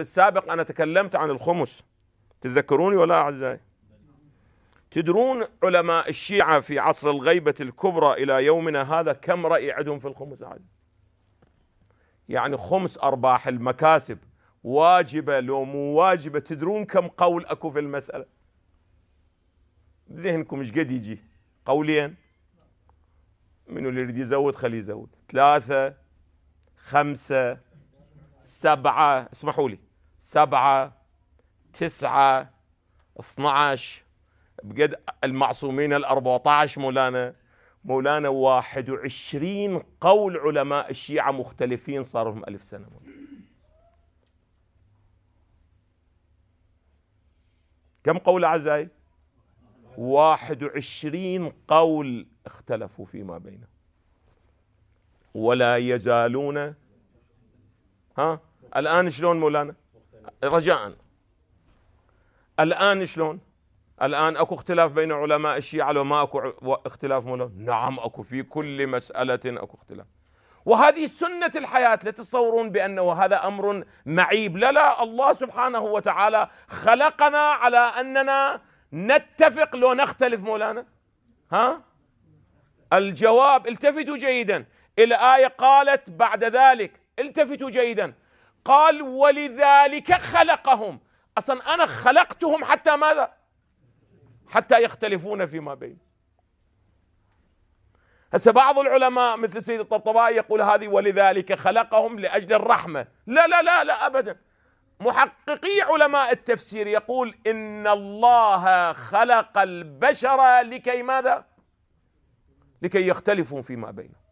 السابق أنا تكلمت عن الخمس تتذكروني ولا أعزائي تدرون علماء الشيعة في عصر الغيبة الكبرى إلى يومنا هذا كم رأي عندهم في الخمس عاد يعني خمس أرباح المكاسب واجبة لو مو واجبة تدرون كم قول أكو في المسألة ذهنكم ايش قد يجي قولين منو اللي يريد يزود خليه يزود ثلاثة خمسة سبعة اسمحوا لي سبعة تسعة 12 بجد المعصومين ال 14 مولانا مولانا 21 قول علماء الشيعة مختلفين صار لهم ألف سنة مولانا. كم قول أعزائي؟ 21 قول اختلفوا فيما بينهم ولا يزالون ها الان شلون مولانا رجاء الان شلون الان اكو اختلاف بين علماء الشيعه لو ما اكو اختلاف مولانا نعم اكو في كل مساله اكو اختلاف وهذه سنة الحياة لا تتصورون بأنه هذا أمر معيب لا لا الله سبحانه وتعالى خلقنا على أننا نتفق لو نختلف مولانا ها الجواب التفتوا جيدا الآية قالت بعد ذلك التفتوا جيدا قال ولذلك خلقهم اصلا انا خلقتهم حتى ماذا حتى يختلفون فيما بين هسه بعض العلماء مثل سيد الطبطبائي يقول هذه ولذلك خلقهم لاجل الرحمه لا لا لا لا ابدا محققي علماء التفسير يقول ان الله خلق البشر لكي ماذا لكي يختلفوا فيما بينهم